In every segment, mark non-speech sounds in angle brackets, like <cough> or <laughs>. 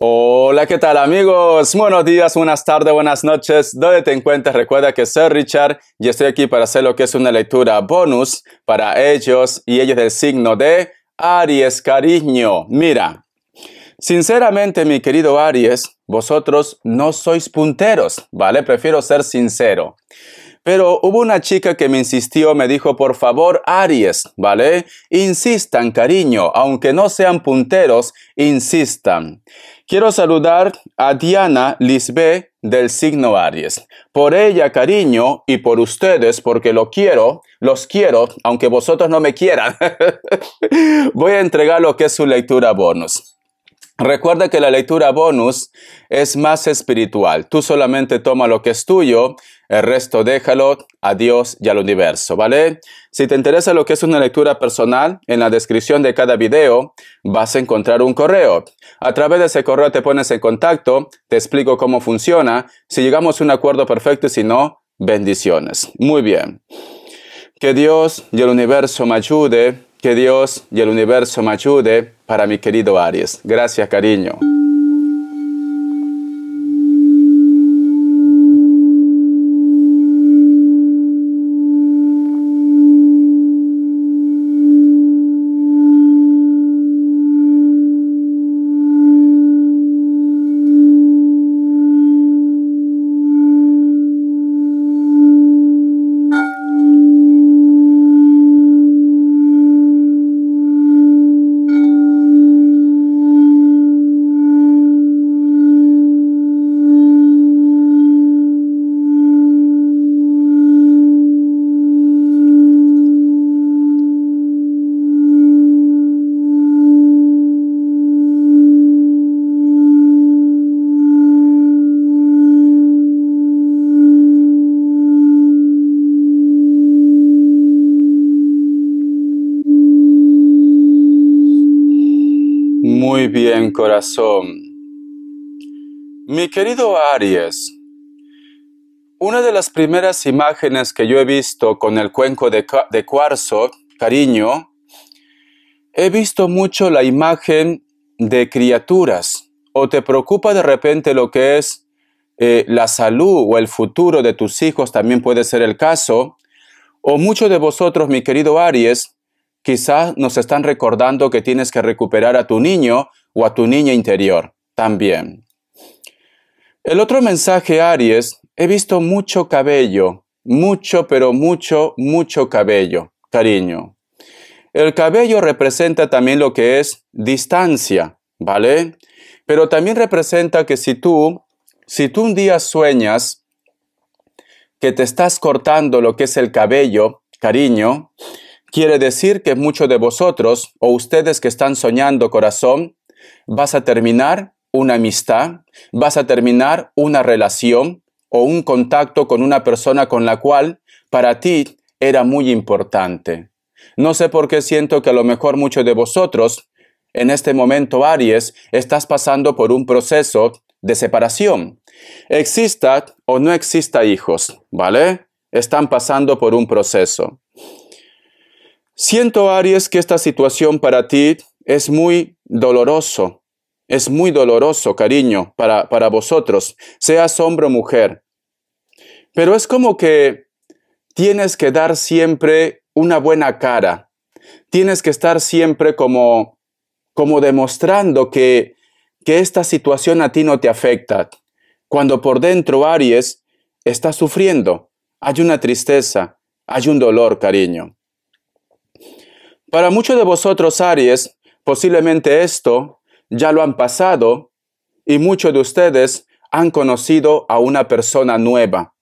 Hola, ¿qué tal amigos? Buenos días, buenas tardes, buenas noches. Donde te encuentres, recuerda que soy Richard y estoy aquí para hacer lo que es una lectura bonus para ellos y ellos del signo de Aries, cariño. Mira, sinceramente mi querido Aries, vosotros no sois punteros, ¿vale? Prefiero ser sincero. Pero hubo una chica que me insistió, me dijo, por favor, Aries, ¿vale? Insistan, cariño, aunque no sean punteros, insistan. Quiero saludar a Diana Lisbé del signo Aries. Por ella, cariño, y por ustedes, porque lo quiero, los quiero, aunque vosotros no me quieran. <laughs> Voy a entregar lo que es su lectura bonus. Recuerda que la lectura bonus es más espiritual. Tú solamente toma lo que es tuyo, el resto déjalo a Dios y al universo, ¿vale? Si te interesa lo que es una lectura personal, en la descripción de cada video vas a encontrar un correo. A través de ese correo te pones en contacto, te explico cómo funciona, si llegamos a un acuerdo perfecto y si no, bendiciones. Muy bien. Que Dios y el universo me ayude que Dios y el universo me ayude para mi querido Aries. Gracias, cariño. bien, corazón. Mi querido Aries, una de las primeras imágenes que yo he visto con el cuenco de, cuarzo, cariño, he visto mucho la imagen de criaturas. ¿O te preocupa de repente lo que es eh, la salud o el futuro de tus hijos? También puede ser el caso. O muchos de vosotros, mi querido Aries, quizás nos están recordando que tienes que recuperar a tu niño o a tu niña interior también. El otro mensaje, Aries, he visto mucho cabello, mucho, pero mucho, mucho cabello, cariño. El cabello representa también lo que es distancia, ¿vale? Pero también representa que si tú, si tú un día sueñas que te estás cortando lo que es el cabello, cariño, quiere decir que muchos de vosotros o ustedes que están soñando corazón, vas a terminar una amistad, vas a terminar una relación o un contacto con una persona con la cual para ti era muy importante. No sé por qué siento que a lo mejor muchos de vosotros, en este momento Aries, estás pasando por un proceso de separación. Exista o no exista hijos, ¿vale? Están pasando por un proceso. Siento Aries que esta situación para ti es muy doloroso, es muy doloroso, cariño, para, para vosotros, seas hombre o mujer. Pero es como que tienes que dar siempre una buena cara. Tienes que estar siempre como, como demostrando que, que esta situación a ti no te afecta. Cuando por dentro Aries está sufriendo, hay una tristeza, hay un dolor, cariño. Para muchos de vosotros, Aries, posiblemente esto ya lo han pasado y muchos de ustedes han conocido a una persona nueva.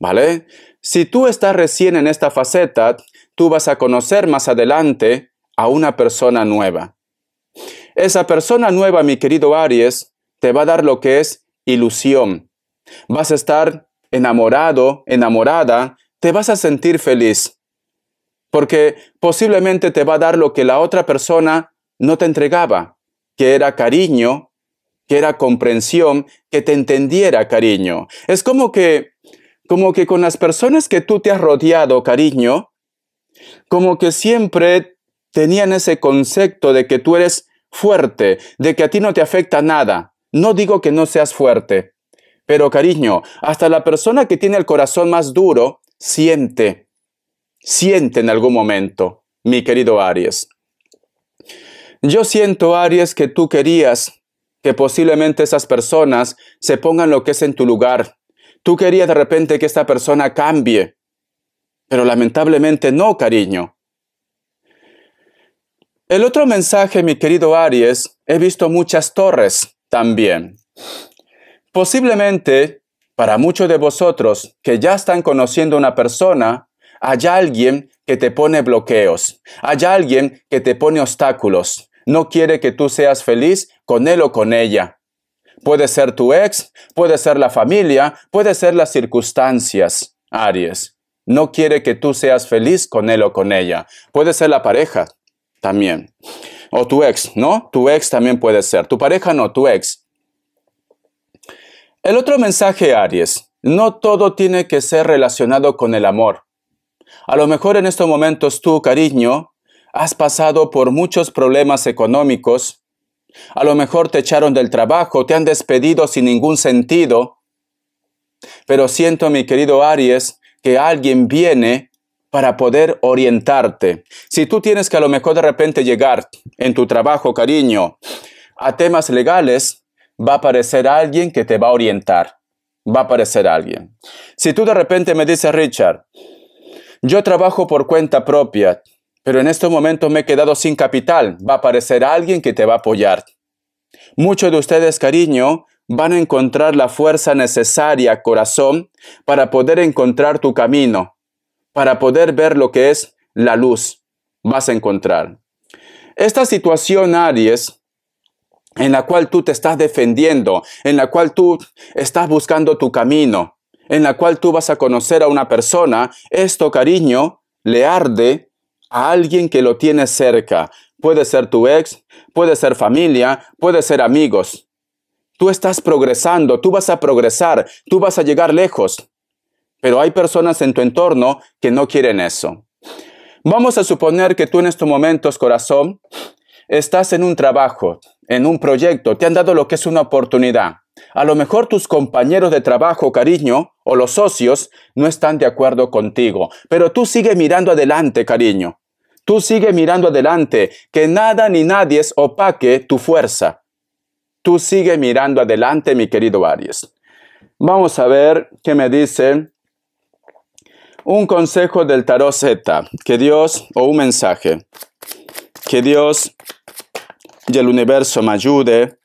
¿Vale? Si tú estás recién en esta faceta, tú vas a conocer más adelante a una persona nueva. Esa persona nueva, mi querido Aries, te va a dar lo que es ilusión. Vas a estar enamorado, enamorada, te vas a sentir feliz. Porque posiblemente te va a dar lo que la otra persona no te entregaba que era cariño, que era comprensión, que te entendiera cariño. Es como que, como que con las personas que tú te has rodeado, cariño, como que siempre tenían ese concepto de que tú eres fuerte, de que a ti no te afecta nada. No digo que no seas fuerte, pero cariño, hasta la persona que tiene el corazón más duro siente, siente en algún momento, mi querido Aries. Yo siento, Aries, que tú querías que posiblemente esas personas se pongan lo que es en tu lugar. Tú querías de repente que esta persona cambie, pero lamentablemente no, cariño. El otro mensaje, mi querido Aries, he visto muchas torres también. Posiblemente, para muchos de vosotros que ya están conociendo a una persona, haya alguien que te pone bloqueos, hay alguien que te pone obstáculos, no quiere que tú seas feliz con él o con ella. Puede ser tu ex, puede ser la familia, puede ser las circunstancias, Aries. No quiere que tú seas feliz con él o con ella. Puede ser la pareja también. O tu ex, ¿no? Tu ex también puede ser. Tu pareja no, tu ex. El otro mensaje, Aries. No todo tiene que ser relacionado con el amor. A lo mejor en estos momentos tú, cariño, Has pasado por muchos problemas económicos. A lo mejor te echaron del trabajo, te han despedido sin ningún sentido. Pero siento, mi querido Aries, que alguien viene para poder orientarte. Si tú tienes que a lo mejor de repente llegar en tu trabajo, cariño, a temas legales, va a aparecer alguien que te va a orientar. Va a aparecer alguien. Si tú de repente me dices, Richard, yo trabajo por cuenta propia, pero en estos momentos me he quedado sin capital. Va a aparecer alguien que te va a apoyar. Muchos de ustedes, cariño, van a encontrar la fuerza necesaria, corazón, para poder encontrar tu camino, para poder ver lo que es la luz. Vas a encontrar. Esta situación, Aries, en la cual tú te estás defendiendo, en la cual tú estás buscando tu camino, en la cual tú vas a conocer a una persona, esto, cariño, le arde a alguien que lo tiene cerca. Puede ser tu ex, puede ser familia, puede ser amigos. Tú estás progresando, tú vas a progresar, tú vas a llegar lejos. Pero hay personas en tu entorno que no quieren eso. Vamos a suponer que tú en estos momentos, corazón, estás en un trabajo, en un proyecto, te han dado lo que es una oportunidad. A lo mejor tus compañeros de trabajo, cariño, o los socios no están de acuerdo contigo, pero tú sigue mirando adelante, cariño. Tú sigue mirando adelante, que nada ni nadie opaque tu fuerza. Tú sigue mirando adelante, mi querido Aries. Vamos a ver qué me dice un consejo del tarot Z, que Dios, o un mensaje, que Dios y el universo me ayude,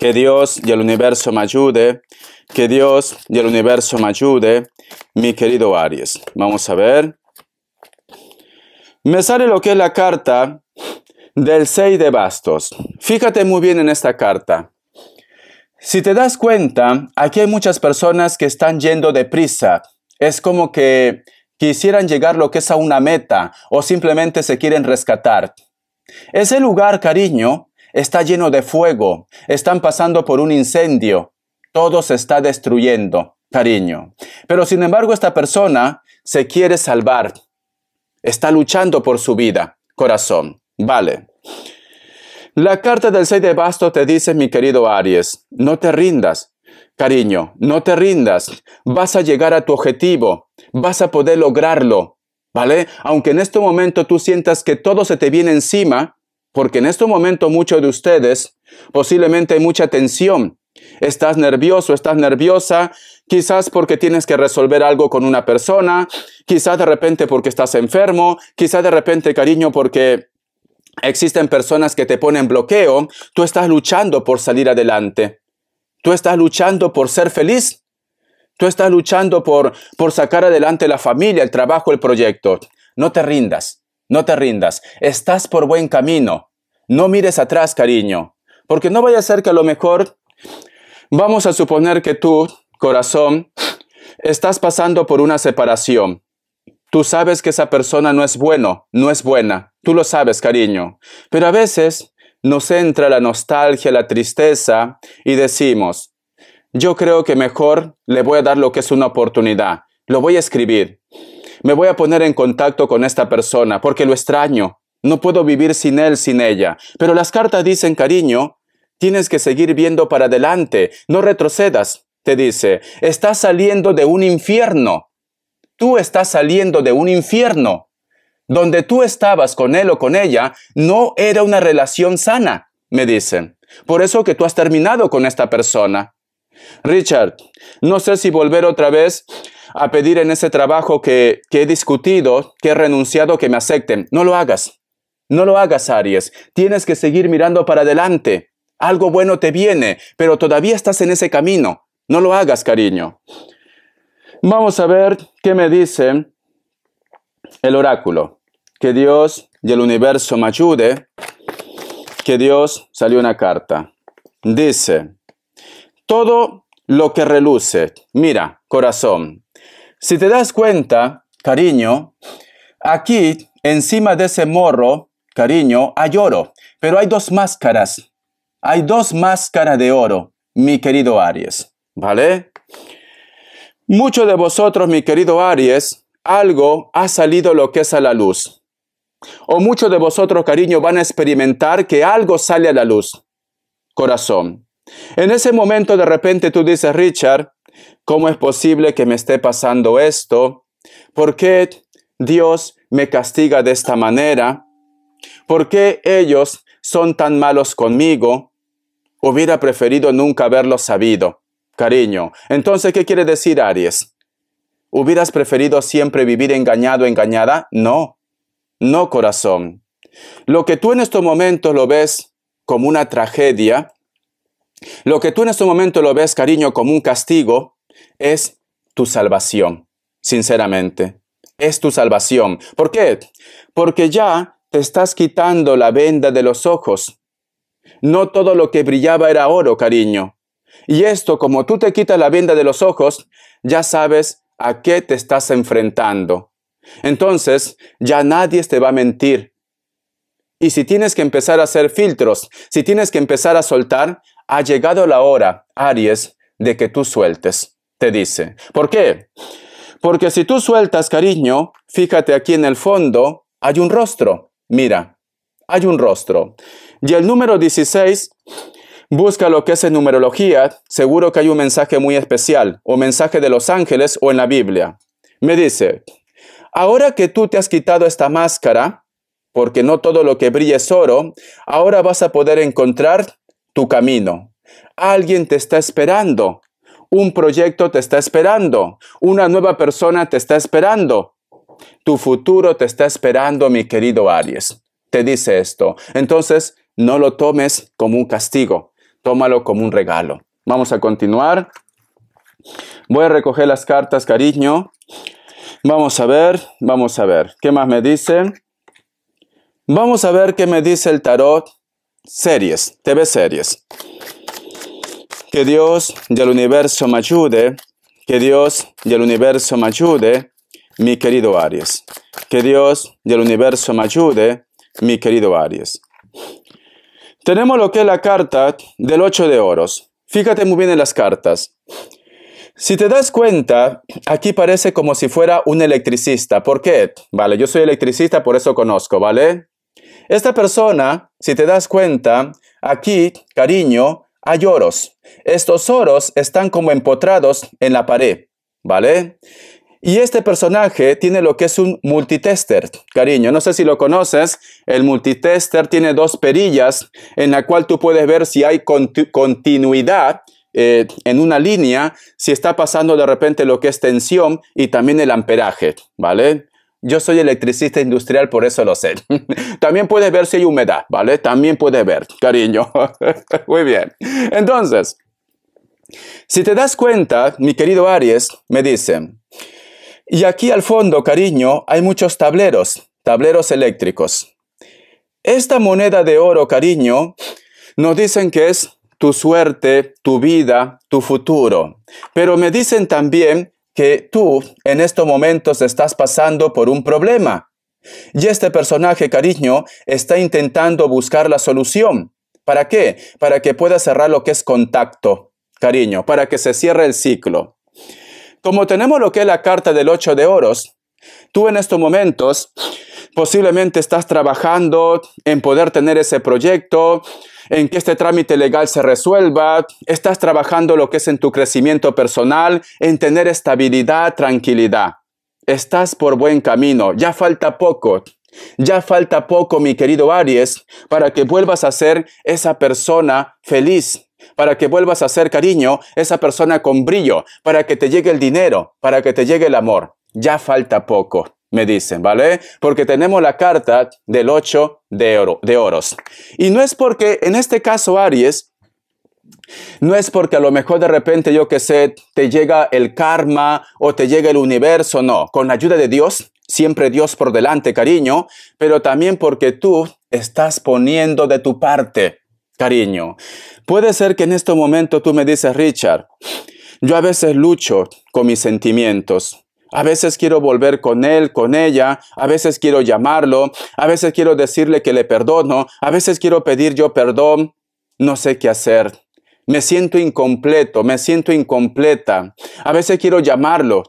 que Dios y el universo me ayude, que Dios y el universo me ayude, mi querido Aries. Vamos a ver me sale lo que es la carta del 6 de bastos. Fíjate muy bien en esta carta. Si te das cuenta, aquí hay muchas personas que están yendo deprisa. Es como que quisieran llegar lo que es a una meta o simplemente se quieren rescatar. Ese lugar, cariño, está lleno de fuego. Están pasando por un incendio. Todo se está destruyendo, cariño. Pero sin embargo, esta persona se quiere salvar está luchando por su vida, corazón. Vale. La carta del 6 de basto te dice, mi querido Aries, no te rindas. Cariño, no te rindas. Vas a llegar a tu objetivo. Vas a poder lograrlo. ¿Vale? Aunque en este momento tú sientas que todo se te viene encima, porque en este momento muchos de ustedes posiblemente hay mucha tensión, Estás nervioso, estás nerviosa, quizás porque tienes que resolver algo con una persona, quizás de repente porque estás enfermo, quizás de repente, cariño, porque existen personas que te ponen bloqueo. Tú estás luchando por salir adelante. Tú estás luchando por ser feliz. Tú estás luchando por, por sacar adelante la familia, el trabajo, el proyecto. No te rindas, no te rindas. Estás por buen camino. No mires atrás, cariño, porque no vaya a ser que a lo mejor Vamos a suponer que tú, corazón, estás pasando por una separación. Tú sabes que esa persona no es bueno, no es buena. Tú lo sabes, cariño. Pero a veces nos entra la nostalgia, la tristeza y decimos, yo creo que mejor le voy a dar lo que es una oportunidad. Lo voy a escribir. Me voy a poner en contacto con esta persona porque lo extraño. No puedo vivir sin él, sin ella. Pero las cartas dicen, cariño, Tienes que seguir viendo para adelante, no retrocedas, te dice. Estás saliendo de un infierno. Tú estás saliendo de un infierno. Donde tú estabas con él o con ella no era una relación sana, me dicen. Por eso que tú has terminado con esta persona. Richard, no sé si volver otra vez a pedir en ese trabajo que, he discutido, que he renunciado, que me acepten. No lo hagas. No lo hagas, Aries. Tienes que seguir mirando para adelante. Algo bueno te viene, pero todavía estás en ese camino. No lo hagas, cariño. Vamos a ver qué me dice el oráculo. Que Dios y el universo me ayude. Que Dios salió una carta. Dice, todo lo que reluce. Mira, corazón. Si te das cuenta, cariño, aquí encima de ese morro, cariño, hay oro, pero hay dos máscaras hay dos máscaras de oro, mi querido Aries, ¿vale? Muchos de vosotros, mi querido Aries, algo ha salido lo que es a la luz. O muchos de vosotros, cariño, van a experimentar que algo sale a la luz. Corazón. En ese momento de repente tú dices, Richard, ¿cómo es posible que me esté pasando esto? ¿Por qué Dios me castiga de esta manera? ¿Por qué ellos son tan malos conmigo? Hubiera preferido nunca haberlo sabido. Cariño, entonces, ¿qué quiere decir Aries? ¿Hubieras preferido siempre vivir engañado o engañada? No. No, corazón. Lo que tú en estos momentos lo ves como una tragedia, lo que tú en estos momentos lo ves, cariño, como un castigo, es tu salvación, sinceramente. Es tu salvación. ¿Por qué? Porque ya te estás quitando la venda de los ojos no todo lo que brillaba era oro, cariño. Y esto, como tú te quitas la venda de los ojos, ya sabes a qué te estás enfrentando. Entonces, ya nadie te va a mentir. Y si tienes que empezar a hacer filtros, si tienes que empezar a soltar, ha llegado la hora, Aries, de que tú sueltes, te dice. ¿Por qué? Porque si tú sueltas, cariño, fíjate aquí en el fondo, hay un rostro. Mira, hay un rostro. Y el número 16, busca lo que es en numerología, seguro que hay un mensaje muy especial, o mensaje de los ángeles o en la Biblia. Me dice, ahora que tú te has quitado esta máscara, porque no todo lo que brilla es oro, ahora vas a poder encontrar tu camino. Alguien te está esperando, un proyecto te está esperando, una nueva persona te está esperando, tu futuro te está esperando, mi querido Aries. Te dice esto. Entonces, no lo tomes como un castigo, tómalo como un regalo. Vamos a continuar. Voy a recoger las cartas, cariño. Vamos a ver, vamos a ver. ¿Qué más me dice? Vamos a ver qué me dice el tarot. Series, TV series. Que Dios y el universo me ayude. Que Dios y el universo me ayude, mi querido Aries. Que Dios y el universo me ayude, mi querido Aries. Tenemos lo que es la carta del 8 de oros. Fíjate muy bien en las cartas. Si te das cuenta, aquí parece como si fuera un electricista. ¿Por qué? Vale, yo soy electricista, por eso conozco, ¿vale? Esta persona, si te das cuenta, aquí, cariño, hay oros. Estos oros están como empotrados en la pared, ¿vale? Y este personaje tiene lo que es un multitester, cariño. No sé si lo conoces. El multitester tiene dos perillas en la cual tú puedes ver si hay continuidad eh, en una línea, si está pasando de repente lo que es tensión y también el amperaje, ¿vale? Yo soy electricista industrial, por eso lo sé. <laughs> También puedes ver si hay humedad, ¿vale? También puedes ver, cariño. <laughs> Muy bien. Entonces, si te das cuenta, mi querido Aries, me dicen, y aquí al fondo, cariño, hay muchos tableros, tableros eléctricos. Esta moneda de oro, cariño, nos dicen que es tu suerte, tu vida, tu futuro. Pero me dicen también que tú en estos momentos estás pasando por un problema. Y este personaje, cariño, está intentando buscar la solución. ¿Para qué? Para que pueda cerrar lo que es contacto, cariño, para que se cierre el ciclo. Como tenemos lo que es la carta del ocho de oros, tú en estos momentos posiblemente estás trabajando en poder tener ese proyecto, en que este trámite legal se resuelva, estás trabajando lo que es en tu crecimiento personal, en tener estabilidad, tranquilidad. Estás por buen camino, ya falta poco, ya falta poco, mi querido Aries, para que vuelvas a ser esa persona feliz, para que vuelvas a ser cariño, esa persona con brillo, para que te llegue el dinero, para que te llegue el amor. Ya falta poco me dicen, ¿vale? Porque tenemos la carta del 8 de, oro, de oros. Y no es porque, en este caso, Aries, no es porque a lo mejor de repente, yo que sé, te llega el karma o te llega el universo, no. Con la ayuda de Dios, siempre Dios por delante, cariño, pero también porque tú estás poniendo de tu parte. Cariño, puede ser que en este momento tú me dices, Richard, yo a veces lucho con mis sentimientos. A veces quiero volver con él, con ella, a veces quiero llamarlo, a veces quiero decirle que le perdono, a veces quiero pedir yo perdón, no sé qué hacer. Me siento incompleto, me siento incompleta. A veces quiero llamarlo,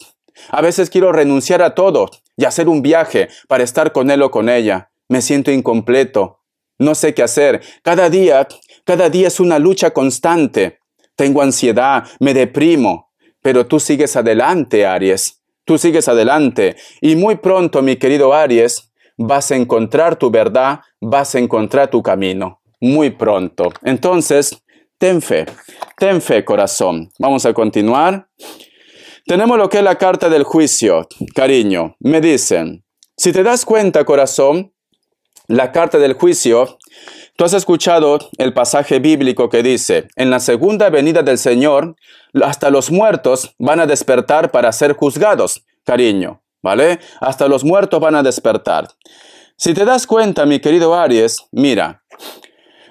a veces quiero renunciar a todo y hacer un viaje para estar con él o con ella. Me siento incompleto, no sé qué hacer. Cada día, cada día es una lucha constante. Tengo ansiedad, me deprimo, pero tú sigues adelante, Aries. Tú sigues adelante. Y muy pronto, mi querido Aries, vas a encontrar tu verdad, vas a encontrar tu camino. Muy pronto. Entonces, ten fe, ten fe, corazón. Vamos a continuar. Tenemos lo que es la carta del juicio, cariño. Me dicen, si te das cuenta, corazón, la carta del juicio, tú has escuchado el pasaje bíblico que dice, en la segunda venida del Señor, hasta los muertos van a despertar para ser juzgados, cariño, ¿vale? Hasta los muertos van a despertar. Si te das cuenta, mi querido Aries, mira,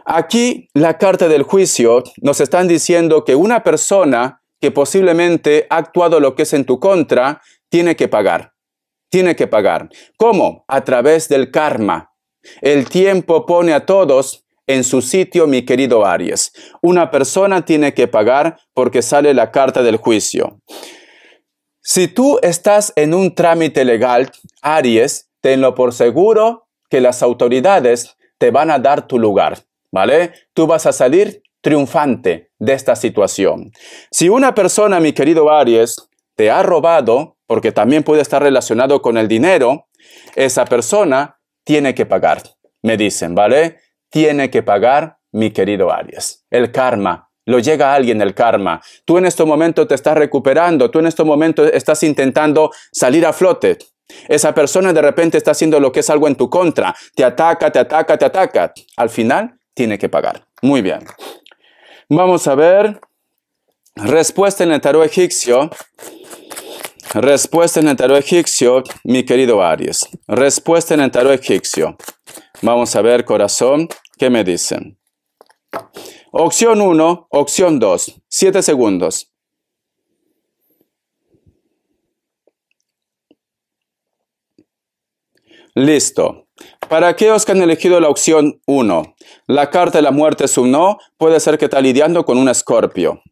aquí la carta del juicio nos están diciendo que una persona que posiblemente ha actuado lo que es en tu contra, tiene que pagar. Tiene que pagar. ¿Cómo? A través del karma. El tiempo pone a todos en su sitio, mi querido Aries. Una persona tiene que pagar porque sale la carta del juicio. Si tú estás en un trámite legal, Aries, tenlo por seguro que las autoridades te van a dar tu lugar, ¿vale? Tú vas a salir triunfante de esta situación. Si una persona, mi querido Aries, te ha robado, porque también puede estar relacionado con el dinero, esa persona tiene que pagar. Me dicen, ¿vale? Tiene que pagar mi querido Arias. El karma. Lo llega a alguien el karma. Tú en este momento te estás recuperando, tú en este momento estás intentando salir a flote. Esa persona de repente está haciendo lo que es algo en tu contra. Te ataca, te ataca, te ataca. Al final, tiene que pagar. Muy bien. Vamos a ver. Respuesta en el tarot egipcio Respuesta en el tarot egipcio, mi querido Aries. Respuesta en el tarot egipcio. Vamos a ver, corazón, ¿qué me dicen? Opción 1, opción 2, 7 segundos. Listo. Para aquellos que han elegido la opción 1, la carta de la muerte es un no, puede ser que está lidiando con un escorpio.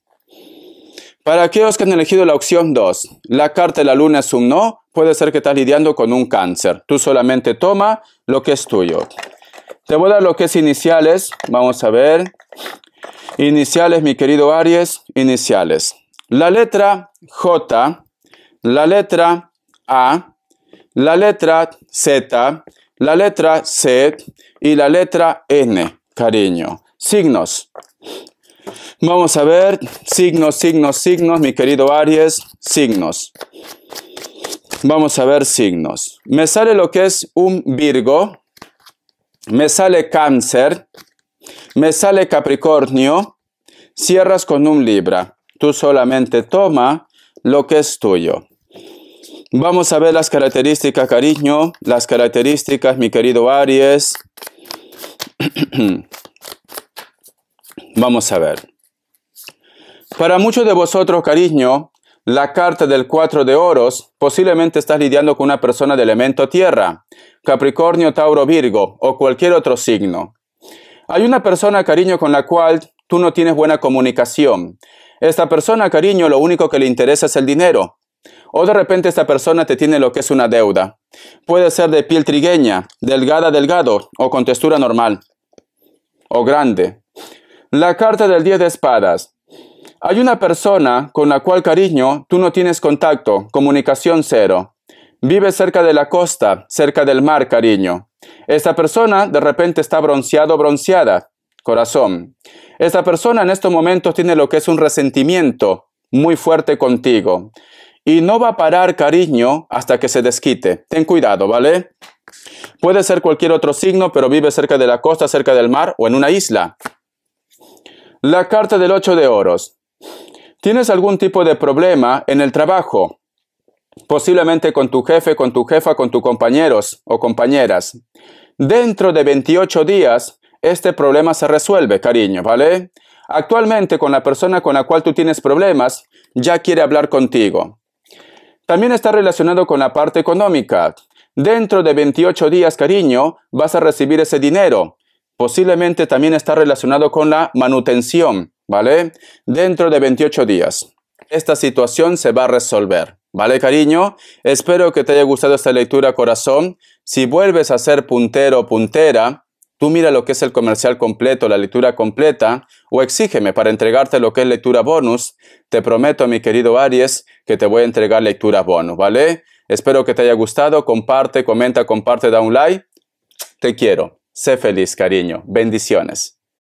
Para aquellos que han elegido la opción 2, la carta de la luna es un no, puede ser que estás lidiando con un cáncer. Tú solamente toma lo que es tuyo. Te voy a dar lo que es iniciales, vamos a ver. Iniciales, mi querido Aries, iniciales. La letra J, la letra A, la letra Z, la letra C y la letra N, cariño. Signos, Vamos a ver signos, signos, signos, mi querido Aries, signos. Vamos a ver signos. Me sale lo que es un Virgo, me sale Cáncer, me sale Capricornio, cierras con un Libra. Tú solamente toma lo que es tuyo. Vamos a ver las características, cariño, las características, mi querido Aries. <clears throat> Vamos a ver. Para muchos de vosotros, cariño, la carta del 4 de oros, posiblemente estás lidiando con una persona de elemento tierra, Capricornio, Tauro, Virgo o cualquier otro signo. Hay una persona, cariño, con la cual tú no tienes buena comunicación. Esta persona, cariño, lo único que le interesa es el dinero. O de repente esta persona te tiene lo que es una deuda. Puede ser de piel trigueña, delgada, delgado o con textura normal. O grande, la carta del 10 de espadas. Hay una persona con la cual cariño tú no tienes contacto, comunicación cero. Vive cerca de la costa, cerca del mar, cariño. Esta persona de repente está bronceado bronceada, corazón. Esta persona en estos momentos tiene lo que es un resentimiento muy fuerte contigo. Y no va a parar, cariño, hasta que se desquite. Ten cuidado, ¿vale? Puede ser cualquier otro signo, pero vive cerca de la costa, cerca del mar o en una isla. La carta del 8 de oros. ¿Tienes algún tipo de problema en el trabajo? Posiblemente con tu jefe, con tu jefa, con tus compañeros o compañeras. Dentro de 28 días, este problema se resuelve, cariño, ¿vale? Actualmente con la persona con la cual tú tienes problemas, ya quiere hablar contigo. También está relacionado con la parte económica. Dentro de 28 días, cariño, vas a recibir ese dinero. Posiblemente también está relacionado con la manutención, ¿vale? Dentro de 28 días. Esta situación se va a resolver. ¿Vale, cariño? Espero que te haya gustado esta lectura, corazón. Si vuelves a ser puntero o puntera, tú mira lo que es el comercial completo, la lectura completa, o exígeme para entregarte lo que es lectura bonus. Te prometo, mi querido Aries, que te voy a entregar lectura bonus, ¿vale? Espero que te haya gustado. Comparte, comenta, comparte, da un like. Te quiero. Sé feliz, cariño. Bendiciones.